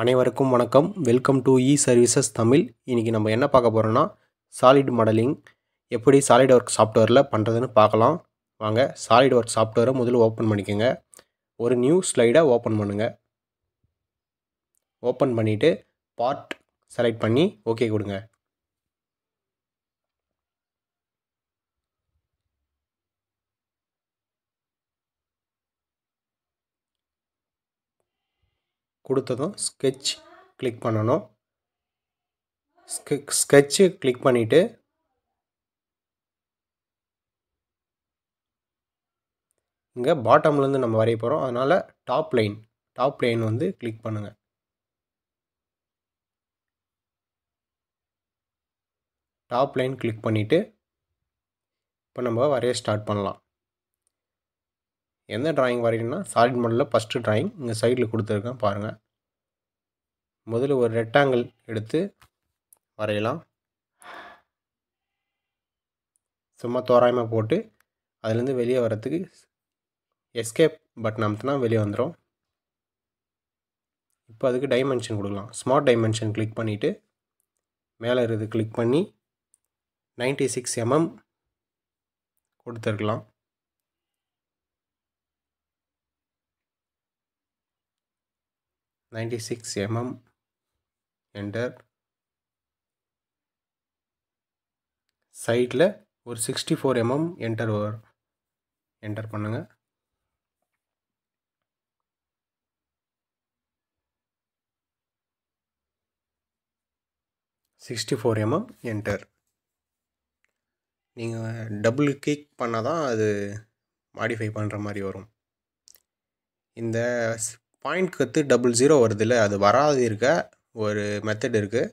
அனைவருக்கும் வணக்கம் welcome to E services Tamil இன்றைக்கி நம்ம என்ன பார்க்க போகிறோன்னா சாலிட் மாடலிங் எப்படி சாலிட் ஒர்க் சாஃப்ட்வேரில் பண்ணுறதுன்னு பார்க்கலாம் வாங்க சாலிட் ஒர்க் சாஃப்ட்வேரை முதல்ல ஓப்பன் பண்ணிக்கோங்க ஒரு நியூ ஸ்லைடை ஓப்பன் பண்ணுங்கள் ஓப்பன் பண்ணிவிட்டு பார்ட் செலக்ட் பண்ணி ஓகே கொடுங்க கொடுத்ததும் ஸ்கெட்ச் கிளிக் பண்ணணும் ஸ்கெ ஸ்கெட்சு கிளிக் பண்ணிவிட்டு இங்கே பாட்டம்லேருந்து நம்ம வரைய போகிறோம் அதனால் டாப் லைன் டாப் லைன் வந்து கிளிக் பண்ணுங்கள் டாப் லைன் கிளிக் பண்ணிவிட்டு இப்போ நம்ம வரைய ஸ்டார்ட் பண்ணலாம் எந்த ட்ராயிங் வரையணும்னா சாலிட் மாடலில் ஃபஸ்ட்டு ட்ராயிங் இங்கே சைடில் கொடுத்துருக்கேன் பாருங்கள் முதல்ல ஒரு ரெக்டாங்கிள் எடுத்து வரையலாம் சும்மா தோராயமாக போட்டு அதுலேருந்து வெளியே வரத்துக்கு எஸ்கேப் பட்டன் அமுத்துனா வெளியே வந்துடும் இப்போ அதுக்கு டைமென்ஷன் கொடுக்கலாம் ஸ்மார்ட் டைமென்ஷன் கிளிக் பண்ணிவிட்டு மேலே இருக்குது கிளிக் பண்ணி நைன்டி சிக்ஸ் எம்எம் கொடுத்துருக்கலாம் நைன்டி சிக்ஸ் எம்எம் என்டர் சைட்டில் ஒரு சிக்ஸ்டி ஃபோர் எம்எம் என்டர் வரும் என்டர் பண்ணுங்கள் சிக்ஸ்டி ஃபோர் எம்எம் என்டர் நீங்கள் டபுள் கிளிக் பண்ணால் தான் அது மாடிஃபை பண்ணுற மாதிரி வரும் இந்த பாயிண்ட் கற்று டபுள் ஜீரோ வருதில்ல அது வராது இருக்க ஒரு மெத்தட் இருக்குது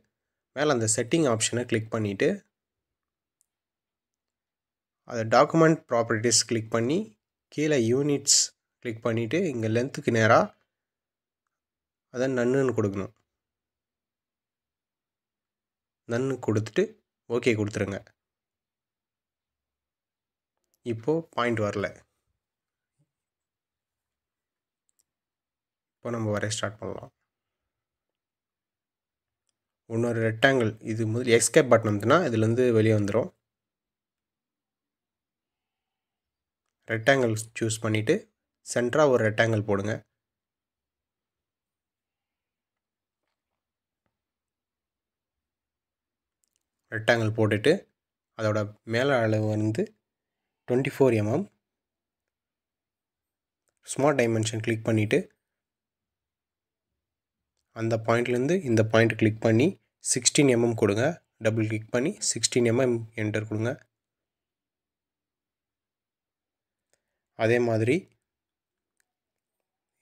மேலே அந்த செட்டிங் ஆப்ஷனை கிளிக் பண்ணிவிட்டு அதை டாக்குமெண்ட் ப்ராப்பர்ட்டிஸ் கிளிக் பண்ணி கீழே யூனிட்ஸ் கிளிக் பண்ணிவிட்டு இங்கே லென்த்துக்கு நேராக அதை நன்னுன்னு கொடுக்கணும் நன்னு கொடுத்துட்டு ஓகே கொடுத்துருங்க இப்போது பாயிண்ட் வரல இப்போ நம்ம வரைய ஸ்டார்ட் பண்ணலாம் இன்னொரு ரெக்டாங்கிள் இது முதல் எஸ்கேப் பட்டன் அமுத்துனா இதுலேருந்து வெளியே வந்துடும் ரெக்டாங்கிள் சூஸ் பண்ணிவிட்டு சென்டராக ஒரு ரெக்டாங்கிள் போடுங்க ரெக்டாங்கிள் போட்டுட்டு அதோட மேலே அளவு வந்து twenty four mm smart dimension click பண்ணிவிட்டு அந்த பாயிண்ட்லேருந்து இந்த பாயிண்ட் கிளிக் பண்ணி சிக்ஸ்டீன் எம்எம் கொடுங்க டபுள் கிளிக் பண்ணி சிக்ஸ்டீன் எம்எம் என்டர் கொடுங்க அதே மாதிரி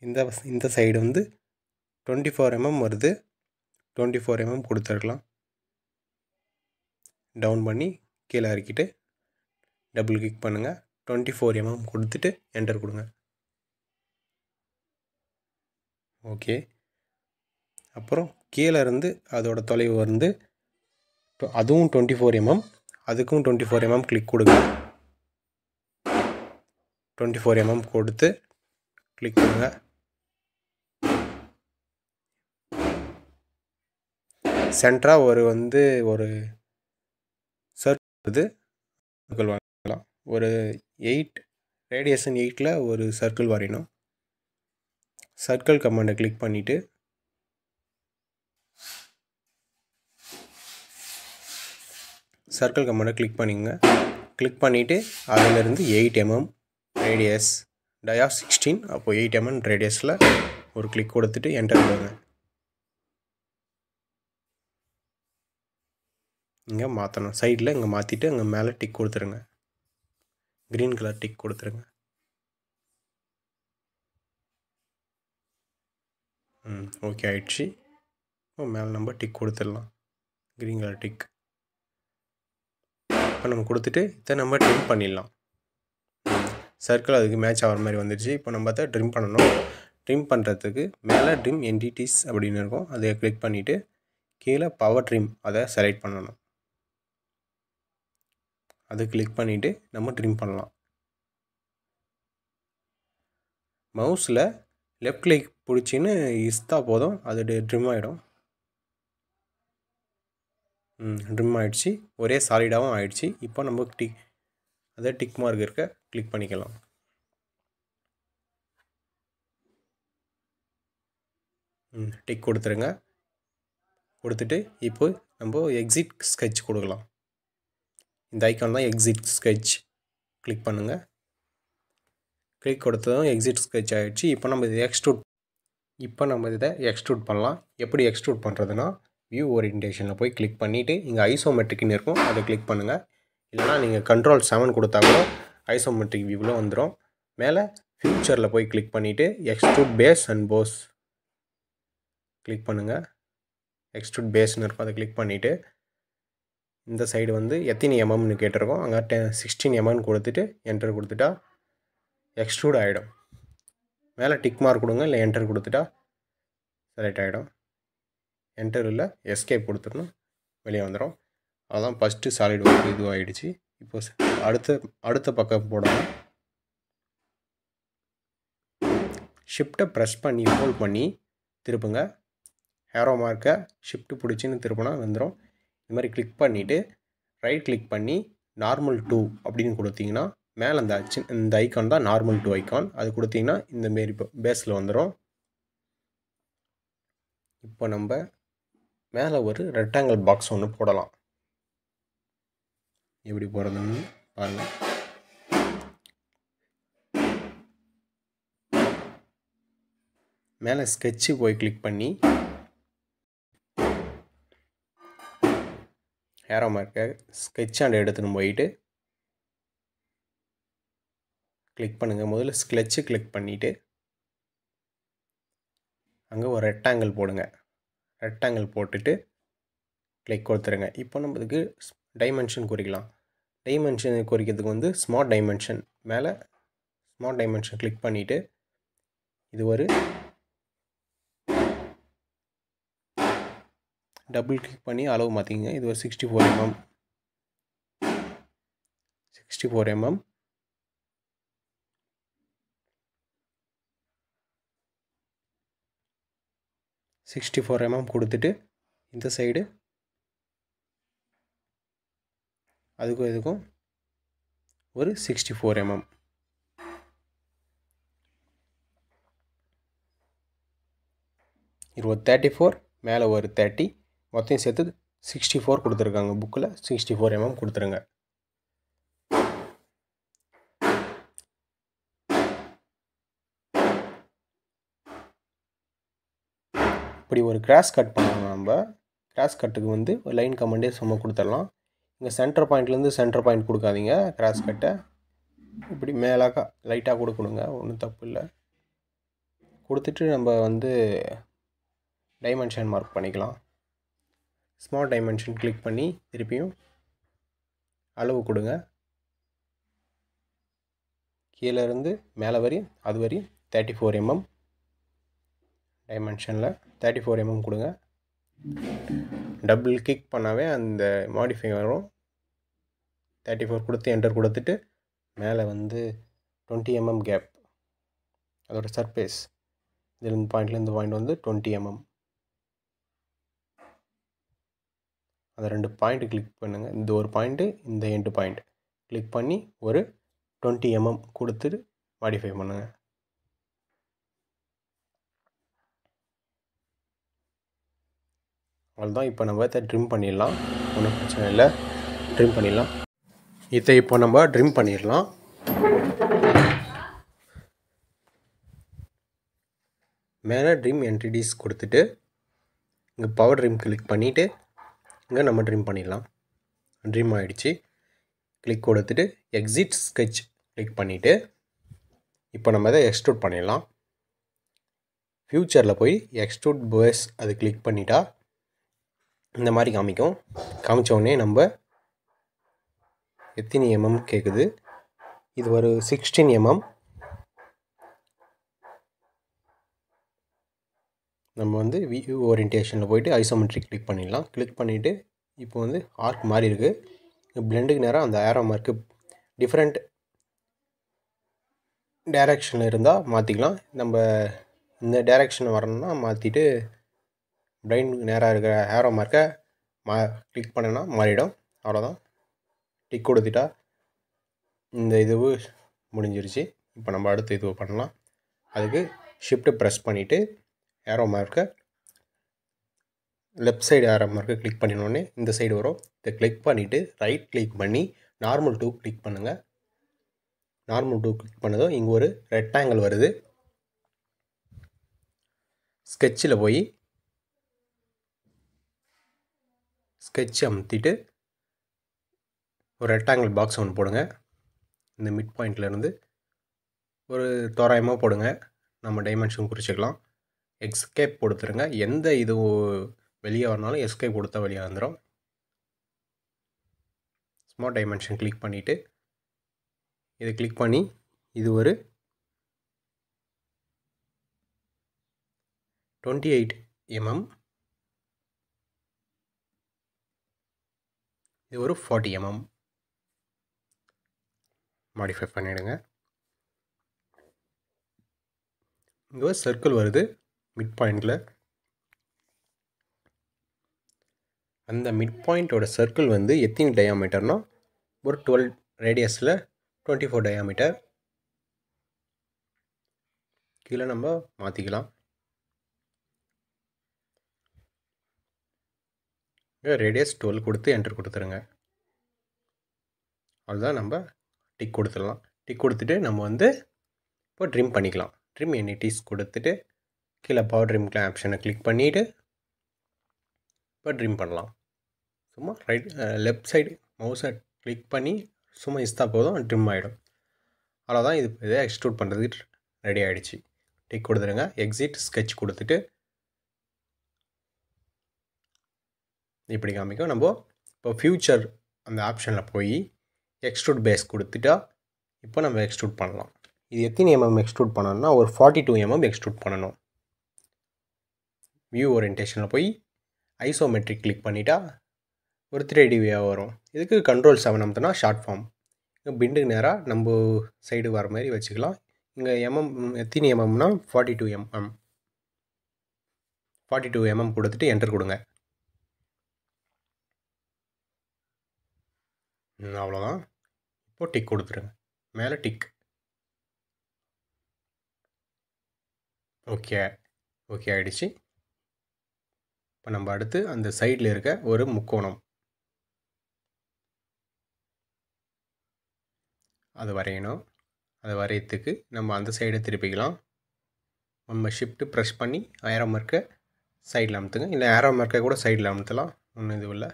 இந்த இந்த சைடு வந்து டுவெண்ட்டி ஃபோர் எம்எம் வருது டுவெண்ட்டி ஃபோர் எம்எம் கொடுத்துருக்கலாம் டவுன் பண்ணி கீழே இறக்கிட்டு டபுள் கிளிக் பண்ணுங்கள் டுவெண்ட்டி ஃபோர் எம்எம் கொடுத்துட்டு என்டர் கொடுங்க ஓகே அப்புறம் கீழே இருந்து அதோட தொலைவு வந்து அதுவும் டுவெண்ட்டி ஃபோர் எம்எம் அதுக்கும் டுவெண்ட்டி ஃபோர் எம்எம் கிளிக் கொடுங்க டுவெண்ட்டி ஃபோர் எம்எம் கொடுத்து கிளிக் பண்ணுங்க சென்ட்ராக ஒரு வந்து ஒரு சர்க்கிள் சர்க்கிள் வரையலாம் ஒரு எயிட் ரேடியேஷன் எயிட்டில் ஒரு சர்க்கிள் வரையணும் சர்க்கிள் கமாண்டை கிளிக் பண்ணிவிட்டு சர்க்கிள் கமெண்டை கிளிக் பண்ணிங்க கிளிக் பண்ணிவிட்டு அதிலிருந்து eight mm radius dia sixteen அப்போது எயிட் எம்எம் ரேடியஸில் ஒரு கிளிக் கொடுத்துட்டு என்டர் பண்ணுங்க இங்கே மாற்றணும் சைடில் இங்கே மாற்றிட்டு இங்கே மேலே டிக் கொடுத்துருங்க க்ரீன் கலர் டிக் கொடுத்துருங்க ம் ஓகே ஆயிடுச்சு மேலே நம்ம டிக் கொடுத்துடலாம் க்ரீன் கலர் டிக் இப்போ நம்ம கொடுத்துட்டு இதை நம்ம ட்ரிம் பண்ணிடலாம் சர்க்கிள் அதுக்கு மேட்ச் ஆகிற மாதிரி வந்துடுச்சு இப்போ நம்ம அதை ட்ரிம் பண்ணணும் ட்ரிம் பண்ணுறதுக்கு மேலே ட்ரிம் என்டிடிஸ் அப்படின்னு இருக்கும் அதை கிளிக் பண்ணிவிட்டு கீழே பவர் ட்ரிம் அதை செலக்ட் பண்ணணும் அதை கிளிக் பண்ணிவிட்டு நம்ம ட்ரிம் பண்ணலாம் மவுஸில் லெஃப்ட் கிளிக் பிடிச்சின்னு இஸ்தா போதும் அது ட்ரிம் ஆகிடும் ட்ரிம் ஆகிடுச்சு ஒரே சாலிடாகவும் ஆயிடுச்சு இப்போ நம்ம டிக் அதை டிக் மார்க் இருக்க கிளிக் பண்ணிக்கலாம் டிக் கொடுத்துருங்க கொடுத்துட்டு இப்போ நம்ம எக்ஸிட் ஸ்கெட்ச் கொடுக்கலாம் இந்த ஐக்கான் தான் எக்ஸிட் ஸ்கெட்ச் கிளிக் பண்ணுங்கள் கிளிக் கொடுத்ததும் எக்ஸிட் ஸ்கெட்ச் ஆகிடுச்சு இப்போ நம்ம இதை எக்ஸ்ட்ரூட் இப்போ நம்ம இதை எக்ஸ்ட்ரூட் பண்ணலாம் எப்படி எக்ஸ்ட்ரூட் பண்ணுறதுன்னா வியூ ஓரியன்டேஷனில் போய் கிளிக் பண்ணிவிட்டு இங்கே ஐசோமெட்ரிக்னு இருக்கும் அதை கிளிக் பண்ணுங்கள் இல்லைனா நீங்கள் கண்ட்ரோல் செவன் கொடுத்தா கூட ஐசோமெட்ரிக் வியூவில் வந்துடும் மேலே ஃப்யூச்சரில் போய் கிளிக் பண்ணிவிட்டு extrude base and boss click பண்ணுங்கள் எக்ஸ்ட்ரூட் பேஸ்னு இருக்கும் அதை கிளிக் பண்ணிவிட்டு இந்த சைடு வந்து எத்தனை எம்எம்னு கேட்டிருக்கோம் அங்கே டென் சிக்ஸ்டீன் எம்எம்னு கொடுத்துட்டு என்டர் கொடுத்துட்டா எக்ஸ்ட்ரூட் ஆகிடும் மேலே டிக் மார்க் கொடுங்க இல்லை என்டர் கொடுத்துட்டா செலக்ட் ஆகிடும் இல்லை எஸ்கேப் கொடுத்துருணும் வெளியே வந்துடும் அதுதான் ஃபஸ்ட்டு சாலிட் ஒர்க் இதுவாகிடுச்சு இப்போ அடுத்த அடுத்த பக்கம் போடணும் ஷிஃப்ட்டை ப்ரெஸ் பண்ணி ஹோல் பண்ணி திருப்புங்க ஹேரோ மார்க்கை ஷிஃப்ட்டு பிடிச்சின்னு திருப்பினா வந்துடும் இது மாதிரி கிளிக் பண்ணிவிட்டு ரைட் கிளிக் பண்ணி நார்மல் டூ அப்படின்னு கொடுத்தீங்கன்னா மேலே அந்த அச்சு இந்த ஐக்கான் தான் நார்மல் டூ ஐக்கான் அது கொடுத்தீங்கன்னா இந்தமாரி பேஸில் வந்துடும் இப்போ நம்ம மேலே ஒரு ரெக்டாங்கிள் பாக்ஸ் ஒன்று போடலாம் எப்படி போடுறதுன்னு பாருங்கள் மேலே ஸ்கெட்சு போய் கிளிக் பண்ணி ஹேரோ மார்க்க ஸ்கெட்ச் அண்ட் எடுத்துன்னு போயிட்டு கிளிக் பண்ணுங்கள் முதல்ல ஸ்கெட்சு கிளிக் பண்ணிவிட்டு அங்கே ஒரு ரெக்டாங்கிள் போடுங்கள் ரெக்டாங்கிள் போட்டுட்டு கிளிக் கொடுத்துருங்க இப்போ நம்ம இதுக்கு டைமென்ஷன் குறிக்கலாம் டைமென்ஷன் குறிக்கிறதுக்கு வந்து ஸ்மார்ட் டைமென்ஷன் மேலே ஸ்மார்ட் டைமென்ஷன் கிளிக் பண்ணிவிட்டு இது ஒரு டபுள் கிளிக் பண்ணி அளவு மாற்றிங்க இது ஒரு sixty four mm sixty four mm sixty four mm கொடுத்துட்டு இந்த சைடு அதுக்கும் இதுக்கும் ஒரு சிக்ஸ்டி ஃபோர் எம்எம் இருபது தேர்ட்டி ஃபோர் மேலே ஒரு தேர்ட்டி மொத்தம் சேர்த்து சிக்ஸ்டி ஃபோர் கொடுத்துருக்காங்க புக்கில் சிக்ஸ்டி ஃபோர் எம்எம் கொடுத்துருங்க இப்படி ஒரு கிராஸ் கட் பண்ணணும் நம்ம கிராஸ் கட்டுக்கு வந்து ஒரு லைன் கமெண்டே சும்மா கொடுத்துடலாம் இங்கே சென்டர் பாயிண்ட்லேருந்து சென்டர் பாயிண்ட் கொடுக்காதீங்க கிராஸ் கட்டை இப்படி மேலாக லைட்டாக கொடுக்கணுங்க ஒன்றும் தப்பு இல்லை கொடுத்துட்டு நம்ம வந்து டைமென்ஷன் மார்க் பண்ணிக்கலாம் ஸ்மால் டைமென்ஷன் கிளிக் பண்ணி திருப்பியும் அளவு கொடுங்க கீழேருந்து மேலே வரையும் அது வரையும் தேர்ட்டி ஃபோர் எம்எம் டைமென்ஷனில் தேர்ட்டி ஃபோர் எம்எம் கொடுங்க டபுள் கிளிக் பண்ணாவே அந்த மாடிஃபை வரும் தேர்ட்டி ஃபோர் கொடுத்து என்டர் கொடுத்துட்டு மேலே வந்து டுவெண்ட்டி எம்எம் mm கேப் அதோடய சர்ஃபேஸ் இதுலேருந்து பாயிண்ட்லேருந்து பாயிண்ட் வந்து டுவெண்ட்டி எம்எம் அந்த ரெண்டு பாயிண்ட் கிளிக் பண்ணுங்கள் இந்த ஒரு பாயிண்ட்டு இந்த எண்டு பாயிண்ட் கிளிக் பண்ணி ஒரு டுவெண்ட்டி எம்எம் mm கொடுத்துட்டு மாடிஃபை பண்ணுங்கள் அவ்வளோதான் இப்போ நம்ம இதை ட்ரிம் பண்ணிடலாம் ஒன்றும் பிரச்சனை இல்லை ட்ரிம் பண்ணிடலாம் இதை இப்போ நம்ம ட்ரிம் பண்ணிடலாம் மேலே ட்ரிம் என்ட்ரிடிஸ் கொடுத்துட்டு இங்கே பவர் ட்ரிம் கிளிக் பண்ணிவிட்டு இங்கே நம்ம ட்ரிம் பண்ணிடலாம் ட்ரிம் ஆகிடுச்சு கிளிக் கொடுத்துட்டு எக்ஸிட் ஸ்கெட்ச் கிளிக் பண்ணிவிட்டு இப்போ நம்ம இதை எக்ஸ்ட்ரூட் பண்ணிடலாம் ஃப்யூச்சரில் போய் எக்ஸ்ட்ரூட் பேஸ் அது கிளிக் பண்ணிட்டா இந்த மாதிரி காமிக்கும் காமிச்ச உடனே நம்ம எத்தனை எம்எம் கேட்குது இது ஒரு சிக்ஸ்டீன் எம்எம் நம்ம வந்து வி ஓரியன்டேஷனில் போயிட்டு ஐசோமெட்ரிக் கிளிக் பண்ணிடலாம் கிளிக் பண்ணிவிட்டு இப்போ வந்து ஆர்க் மாதிரி இருக்குது பிளெண்டுக்கு நேரம் அந்த ஏரோ மார்க்கு டிஃப்ரெண்ட் டைரக்ஷனில் இருந்தால் மாற்றிக்கலாம் நம்ம இந்த டைரக்ஷன் வரணும்னா மாற்றிட்டு பிரெயின் நேராக இருக்கிற ஹேரோ மார்க்கை மா கிளிக் பண்ணேன்னா மாறிடும் அவ்வளோதான் டிக் கொடுத்துட்டா இந்த இதுவு முடிஞ்சிருச்சு இப்போ நம்ம அடுத்த இதுவு பண்ணலாம் அதுக்கு ஷிஃப்ட்டு ப்ரெஸ் பண்ணிவிட்டு ஏரோ மார்க்கை லெஃப்ட் சைடு ஏரோ மார்க்கை கிளிக் பண்ணினோடனே இந்த சைடு வரும் இதை கிளிக் பண்ணிவிட்டு ரைட் கிளிக் பண்ணி நார்மல் டூ கிளிக் பண்ணுங்கள் நார்மல் டூ கிளிக் பண்ணதும் இங்கே ஒரு ரெக்டாங்கிள் வருது ஸ்கெட்சில் போய் ஸ்கெட்ச் அமுத்திட்டு ஒரு ரெக்டாங்கிள் பாக்ஸ் ஒன்று போடுங்க இந்த மிட் பாயிண்ட்லேருந்து ஒரு தோராயமாக போடுங்க நம்ம டைமென்ஷன் குறிச்சிக்கலாம் எஸ்கேப் கொடுத்துருங்க எந்த இது வெளியே வரனாலும் எஸ்கேப் கொடுத்தா வெளியே வந்துடும் ஸ்மார்ட் டைமென்ஷன் கிளிக் பண்ணிவிட்டு இதை கிளிக் பண்ணி இது ஒரு டுவெண்ட்டி எயிட் எம்எம் இது ஒரு ஃபார்ட்டி எம்எம் மாடிஃபை பண்ணிவிடுங்க இங்கே ஒரு சர்க்கிள் வருது மிட் பாயிண்டில் அந்த மிட் பாயிண்ட்டோட சர்க்கிள் வந்து எத்தனை டயாமீட்டர்னா ஒரு டுவெல் ரேடியஸில் டுவெண்ட்டி ஃபோர் டயாமீட்டர் கீழே நம்ம மாற்றிக்கலாம் ரேடியஸ் டுவெல் கொடுத்து என்டர் கொடுத்துருங்க அதுதான் நம்ம டிக் கொடுத்துடலாம் டிக் கொடுத்துட்டு நம்ம வந்து இப்போ ட்ரிம் பண்ணிக்கலாம் ட்ரிம் எனிட்டிஸ் கொடுத்துட்டு கீழே பவர் ட்ரிம் ஆப்ஷனை கிளிக் பண்ணிவிட்டு இப்போ ட்ரிம் பண்ணலாம் சும்மா ரைட் லெஃப்ட் சைடு மவுஸை கிளிக் பண்ணி சும்மா இஸ்தா போதும் ட்ரிம் ஆகிடும் அவ்வளோதான் இது இதை எக்ஸ்ட்ரூட் பண்ணுறதுக்கு ரெடி ஆகிடுச்சு டிக் கொடுத்துருங்க எக்ஸிட் ஸ்கெட்ச் கொடுத்துட்டு இப்படி காமிக்கும் நம்ம இப்போ ஃப்யூச்சர் அந்த ஆப்ஷனில் போய் எக்ஸ்ட்ரூட் பேஸ் கொடுத்துட்டா இப்போ நம்ம எக்ஸ்ட்ரூட் பண்ணலாம் இது எத்தனை எம்எம் எக்ஸ்ட்ரூட் பண்ணணும்னா ஒரு ஃபார்ட்டி டூ எம்எம் எக்ஸ்ட்ரூட் பண்ணணும் வியூ ஓரியன்டேஷனில் போய் ஐசோமெட்ரிக் கிளிக் பண்ணிட்டா ஒரு த்ரீ டிவியாக வரும் இதுக்கு கண்ட்ரோல் செவன் அமுத்தினா ஷார்ட் ஃபார்ம் பிண்டுக்கு நேராக நம்ம சைடு வர மாதிரி வச்சுக்கலாம் இங்கே எம்எம் எத்தினி எம்எம்னா forty two mm forty two mm கொடுத்துட்டு என்டர் கொடுங்க அவ்வளோதான் இப்போது டிக் கொடுத்துருங்க மேலே டிக் ஓகே ஓகே ஆகிடுச்சு இப்போ நம்ம அடுத்து அந்த சைடில் இருக்க ஒரு முக்கோணம் அது வரையணும் அது வரையத்துக்கு நம்ம அந்த சைடை திருப்பிக்கலாம் நம்ம ஷிஃப்ட்டு ப்ரெஷ் பண்ணி ஆயிரம் மார்க்கை சைடில் அமுத்துங்க இல்லை ஆயிரம் மார்க்கை கூட சைடில் அமுத்தலாம் ஒன்றும் இது இல்லை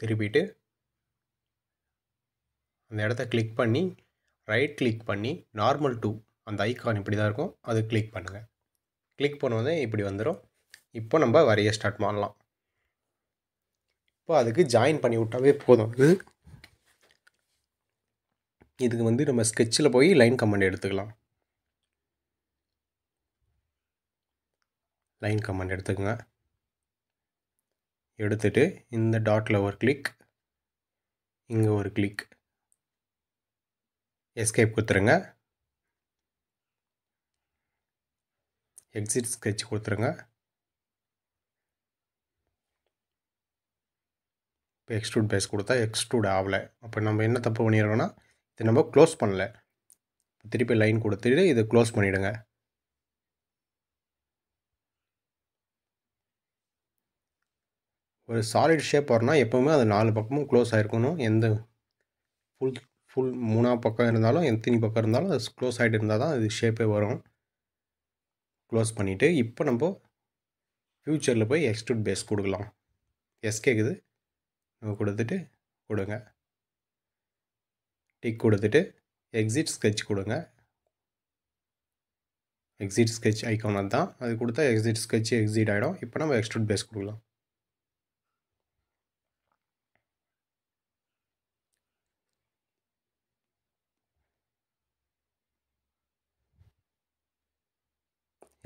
திருப்பிட்டு அந்த இடத்த கிளிக் பண்ணி ரைட் கிளிக் பண்ணி நார்மல் டூ அந்த ஐக்கான் இப்படி தான் இருக்கும் அது கிளிக் பண்ணுங்கள் கிளிக் பண்ணுவதே இப்படி வந்துடும் இப்போ நம்ம வரைய ஸ்டார்ட் பண்ணலாம் இப்போ அதுக்கு ஜாயின் பண்ணி விட்டாவே போதும் அது இதுக்கு வந்து நம்ம ஸ்கெட்சில் போய் லைன் கமெண்ட் எடுத்துக்கலாம் லைன் கமெண்ட் எடுத்துக்கோங்க எடுத்துட்டு இந்த டாட்டில் ஒரு கிளிக் இங்கே ஒரு கிளிக் எஸ்கேப் கொடுத்துருங்க எக்ஸிட் ஸ்கெட்ச் கொடுத்துருங்க இப்போ எக்ஸ்ட்ரூட் பேஸ் கொடுத்தா எக்ஸ்ட்ரூட் ஆகலை அப்போ நம்ம என்ன தப்பு பண்ணிடுறோன்னா இது நம்ம க்ளோஸ் பண்ணலை திருப்பி லைன் கொடுத்துட்டு இதை க்ளோஸ் பண்ணிவிடுங்க ஒரு சாலிட் ஷேப் வரணும்னா எப்போவுமே அது நாலு பக்கமும் க்ளோஸ் ஆகிருக்கணும் எந்த ஃபுல் ஃபுல் மூணா பக்கம் இருந்தாலும் எத்தனி பக்கம் இருந்தாலும் அது க்ளோஸ் ஆகிட்டு இருந்தால் தான் அது ஷேப்பே வரும் க்ளோஸ் பண்ணிவிட்டு இப்போ நம்ம ஃப்யூச்சரில் போய் எக்ஸ்ட்ரூட் பேஸ் கொடுக்கலாம் எஸ் கேக்குது நம்ம கொடுத்துட்டு கொடுங்க டிக் கொடுத்துட்டு எக்ஸிட் ஸ்கெட்ச் கொடுங்க எக்ஸிட் ஸ்கெட்ச் ஐக்கோனாக தான் அது கொடுத்தா எக்ஸிட் ஸ்கெட்ச் எக்ஸிட் ஆகிடும் இப்போ நம்ம எக்ஸ்ட்ரூட் பேஸ் கொடுக்கலாம்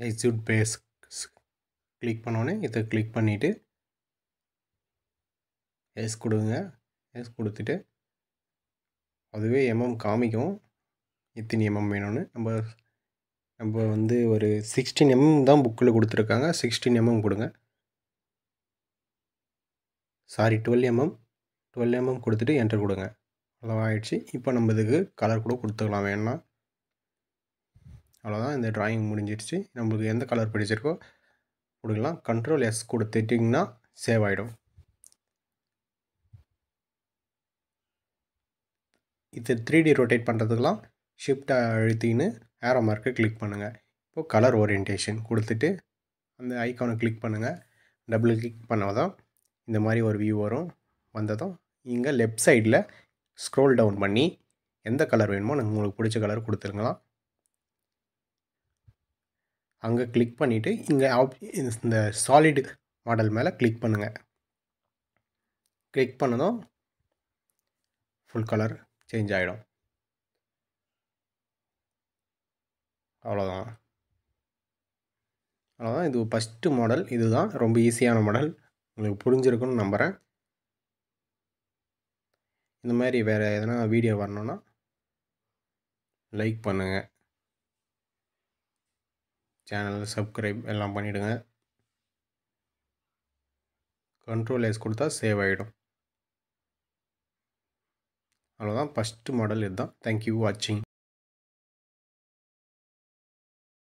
எக்ஸிக்யூட் பேஸ் கிளிக் பண்ணோன்னே இதை கிளிக் பண்ணிவிட்டு எஸ் கொடுங்க எஸ் கொடுத்துட்டு அதுவே எம்எம் காமிக்கும் எத்தனை எம்எம் வேணும்னு நம்ம நம்ம வந்து ஒரு சிக்ஸ்டீன் எம்எம் தான் புக்கில் கொடுத்துருக்காங்க சிக்ஸ்டீன் எம்எம் கொடுங்க sorry twelve mm twelve mm கொடுத்துட்டு என்டர் கொடுங்க அவ்வளோவா ஆயிடுச்சு இப்போ நம்ம இதுக்கு கலர் கூட கொடுத்துக்கலாம் வேணாம் அவ்வளோதான் இந்த ட்ராயிங் முடிஞ்சிடுச்சு நம்மளுக்கு எந்த கலர் பிடிச்சிருக்கோ கொடுக்கலாம் கண்ட்ரோல் எஸ் கொடுத்துட்டிங்கன்னா சேவ் ஆகிடும் இது த்ரீ டி ரொட்டேட் பண்ணுறதுக்கெலாம் ஷிஃப்டை அழுத்தின்னு ஏரோ மார்க்கை கிளிக் பண்ணுங்கள் இப்போது கலர் ஓரியன்டேஷன் கொடுத்துட்டு அந்த ஐக்கானை கிளிக் பண்ணுங்கள் டபுள் கிளிக் பண்ணாதான் இந்த மாதிரி ஒரு வியூ வரும் வந்ததும் இங்கே லெஃப்ட் சைடில் ஸ்க்ரோல் டவுன் பண்ணி எந்த கலர் வேணுமோ நாங்கள் உங்களுக்கு பிடிச்ச கலர் கொடுத்துருங்களாம் அங்கே கிளிக் பண்ணிவிட்டு இங்கே ஆப் இந்த சாலிடு மாடல் மேலே கிளிக் பண்ணுங்கள் கிளிக் பண்ணதும் ஃபுல் கலர் சேஞ்ச் ஆகிடும் அவ்வளோதான் அவ்வளோதான் இது ஃபஸ்ட்டு மாடல் இதுதான் ரொம்ப ஈஸியான மாடல் உங்களுக்கு புரிஞ்சிருக்குன்னு நம்புகிறேன் இந்த மாதிரி வேறு எதனா வீடியோ வரணுன்னா லைக் பண்ணுங்கள் சேனல் சப்ஸ்கிரைப் எல்லாம் பண்ணிவிடுங்க கண்ட்ரோல் எஸ் கொடுத்தா சேவ் ஆகிடும் அவ்வளோதான் ஃபஸ்ட்டு மாடல் இதுதான் தேங்க்யூ வாட்சிங்